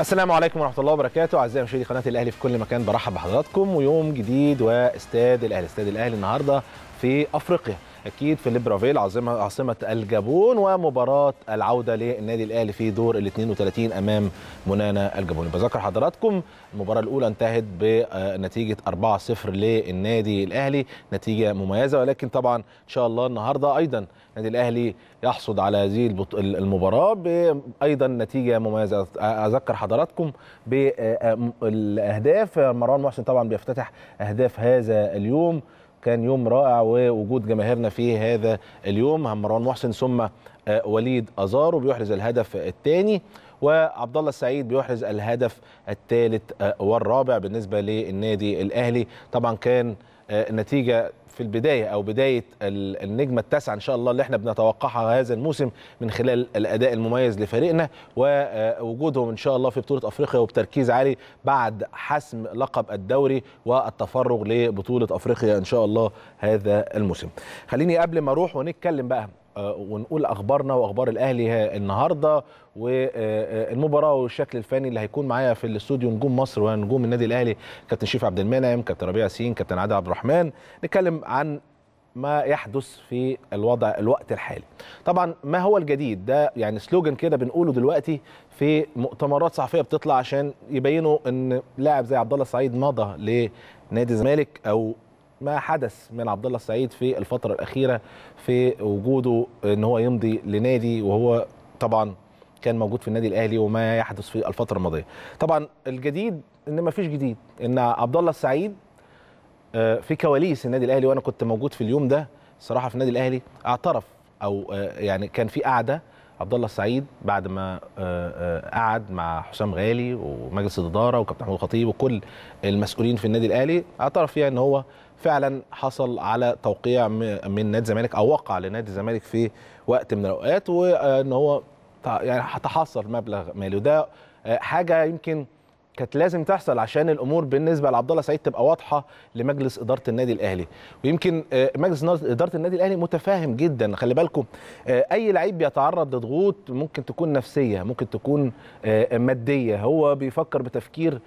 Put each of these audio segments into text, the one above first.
السلام عليكم ورحمه الله وبركاته اعزائي مشاهدي قناه الاهلي في كل مكان برحب بحضراتكم ويوم جديد واستاد الاهلي استاد الاهلي النهارده في افريقيا اكيد في ليبرافيل عاصمه عاصمه الجابون ومباراه العوده للنادي الاهلي في دور ال 32 امام منانا الجابوني بذكر حضراتكم المباراه الاولى انتهت بنتيجه 4-0 للنادي الاهلي نتيجه مميزه ولكن طبعا ان شاء الله النهارده ايضا النادي الاهلي يحصد على هذه المباراه ايضا نتيجه مميزه اذكر حضراتكم بالاهداف آه، آه، مروان محسن طبعا بيفتتح اهداف هذا اليوم كان يوم رائع ووجود جماهيرنا في هذا اليوم مروان محسن ثم آه، وليد ازارو بيحرز الهدف الثاني وعبد الله السعيد بيحرز الهدف الثالث آه، والرابع بالنسبه للنادي الاهلي طبعا كان آه، نتيجه في البدايه او بدايه النجمه التاسعه ان شاء الله اللي احنا بنتوقعها هذا الموسم من خلال الاداء المميز لفريقنا ووجودهم ان شاء الله في بطوله افريقيا وبتركيز عالي بعد حسم لقب الدوري والتفرغ لبطوله افريقيا ان شاء الله هذا الموسم. خليني قبل ما اروح ونتكلم بقى آه، ونقول اخبارنا واخبار الاهلي النهارده والمباراه والشكل الفني اللي هيكون معايا في الاستوديو نجوم مصر ونجوم النادي الاهلي كابتن شريف عبد المنعم كابتن ربيع سين كابتن عادل عبد الرحمن نتكلم عن ما يحدث في الوضع الوقت الحالي طبعا ما هو الجديد ده يعني سلوجن كده بنقوله دلوقتي في مؤتمرات صحفيه بتطلع عشان يبينوا ان لاعب زي عبد الله السعيد مضى لنادي الزمالك او ما حدث من عبد الله السعيد في الفتره الاخيره في وجوده ان هو يمضي لنادي وهو طبعا كان موجود في النادي الاهلي وما يحدث في الفتره الماضيه طبعا الجديد ان ما فيش جديد ان عبد الله السعيد آه، في كواليس النادي الاهلي وانا كنت موجود في اليوم ده صراحه في النادي الاهلي اعترف او آه، يعني كان في قعده عبد الله السعيد بعد ما آه، آه، قعد مع حسام غالي ومجلس الاداره وكابتن محمود الخطيب وكل المسؤولين في النادي الاهلي اعترف فيها يعني ان هو فعلا حصل على توقيع من نادي الزمالك او وقع لنادي الزمالك في وقت من الاوقات وان هو يعني هتحصل مبلغ مالي وده آه، حاجه يمكن كانت لازم تحصل عشان الامور بالنسبه لعبد الله سعيد تبقى واضحه لمجلس اداره النادي الاهلي ويمكن آه، مجلس اداره النادي الاهلي متفاهم جدا خلي بالكم آه، اي لعيب بيتعرض لضغوط ممكن تكون نفسيه ممكن تكون آه، ماديه هو بيفكر بتفكير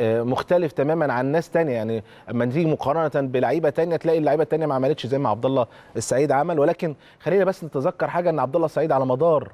مختلف تماما عن ناس ثانيه يعني اما نيجي مقارنه بلعيبه ثانيه تلاقي اللعيبه الثانيه ما عملتش زي ما عبد الله السعيد عمل ولكن خلينا بس نتذكر حاجه ان عبد الله السعيد على مدار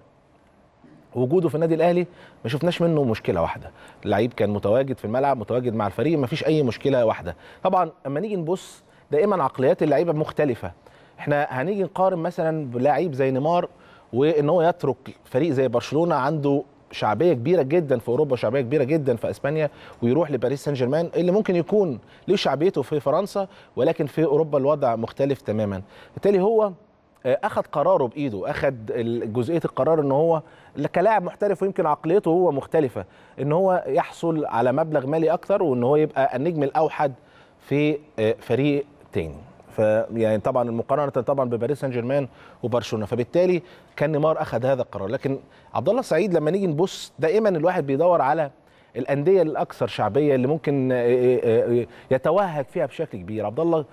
وجوده في النادي الاهلي ما شفناش منه مشكله واحده اللعيب كان متواجد في الملعب متواجد مع الفريق ما فيش اي مشكله واحده طبعا اما نيجي نبص دائما عقليات اللعيبه مختلفه احنا هنيجي نقارن مثلا بلاعب زي نيمار وان هو يترك فريق زي برشلونه عنده شعبيه كبيره جدا في اوروبا شعبيه كبيره جدا في اسبانيا ويروح لباريس سان جيرمان اللي ممكن يكون له شعبيته في فرنسا ولكن في اوروبا الوضع مختلف تماما بالتالي هو اخذ قراره بايده اخذ جزئيه القرار ان هو كلاعب محترف ويمكن عقليته هو مختلفه ان هو يحصل على مبلغ مالي اكثر وان هو يبقى النجم الاوحد في آه، فريق تاني فيعني طبعا المقارنه طبعا بباريس سان جيرمان وبرشلونه فبالتالي كان نيمار اخذ هذا القرار لكن عبد الله سعيد لما نيجي نبص دائما الواحد بيدور على الانديه الاكثر شعبيه اللي ممكن آه، آه، يتوهج فيها بشكل كبير عبد الله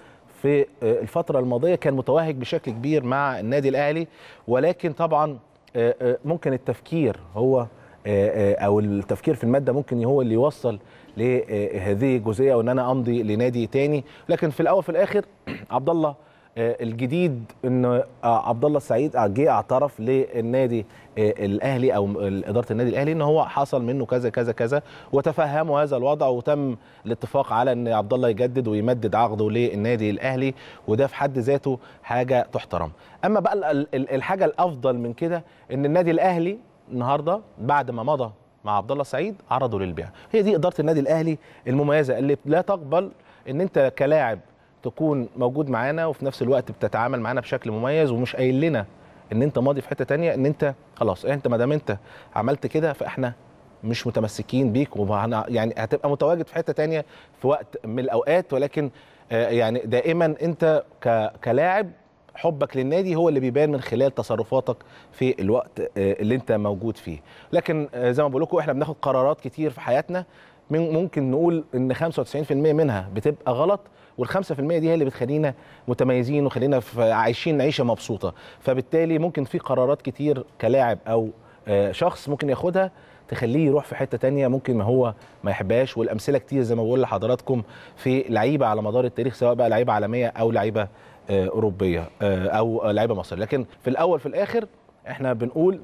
في آه، الفترة الماضية كان متوهج بشكل كبير مع النادي الأهلي ولكن طبعا آه، آه، ممكن التفكير هو أو التفكير في المادة ممكن هو اللي يوصل لهذه الجزئية وإن أنا أمضي لنادي تاني لكن في الأول في الآخر عبد الله آه، الجديد ان آه، عبد الله السعيد جه اعترف للنادي آه، الاهلي او اداره النادي الاهلي ان هو حصل منه كذا كذا كذا وتفهموا هذا الوضع وتم الاتفاق على ان عبد الله يجدد ويمدد عقده للنادي الاهلي وده في حد ذاته حاجه تحترم اما بقى الحاجه الافضل من كده ان النادي الاهلي النهارده بعد ما مضى مع عبد الله السعيد عرضه للبيع هي دي اداره النادي الاهلي المميزه اللي لا تقبل ان انت كلاعب تكون موجود معانا وفي نفس الوقت بتتعامل معانا بشكل مميز ومش قايل لنا ان انت ماضي في حته تانية ان انت خلاص إيه انت ما دام انت عملت كده فاحنا مش متمسكين بيك يعني هتبقى متواجد في حته تانية في وقت من الاوقات ولكن آه، يعني دائما انت كلاعب حبك للنادي هو اللي بيبان من خلال تصرفاتك في الوقت آه، اللي انت موجود فيه لكن آه، زي ما بقول لكم احنا بناخد قرارات كتير في حياتنا ممكن نقول ان 95% منها بتبقى غلط وال5% دي هي اللي بتخلينا متميزين وخلينا عايشين عيشه مبسوطه فبالتالي ممكن في قرارات كتير كلاعب او آه، شخص ممكن ياخدها تخليه يروح في حته تانية ممكن ما هو ما يحبهاش والامثله كتير زي ما بقول لحضراتكم في لعيبه على مدار التاريخ سواء بقى لعيبه عالميه او لعيبه آه، اوروبيه آه، او لعيبه مصريه لكن في الاول في الاخر احنا بنقول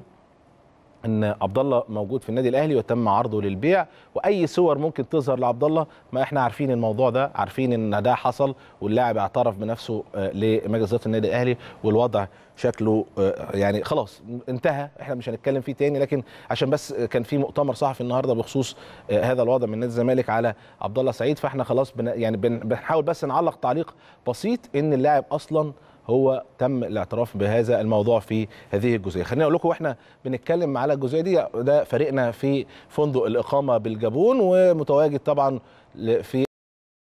ان عبد الله موجود في النادي الاهلي وتم عرضه للبيع واي صور ممكن تظهر لعبد الله ما احنا عارفين الموضوع ده عارفين ان ده حصل واللاعب اعترف بنفسه آه، لمجلس اداره النادي الاهلي والوضع شكله آه، يعني خلاص انتهى احنا مش هنتكلم فيه تاني لكن عشان بس كان في مؤتمر صحفي النهارده بخصوص آه، هذا الوضع من نادي الزمالك على عبد الله سعيد فاحنا خلاص يعني بنحاول بس نعلق تعليق بسيط ان اللاعب اصلا هو تم الاعتراف بهذا الموضوع في هذه الجزئيه خليني اقول لكم واحنا بنتكلم على الجزئيه دي ده فريقنا في فندق الاقامه بالجابون ومتواجد طبعا في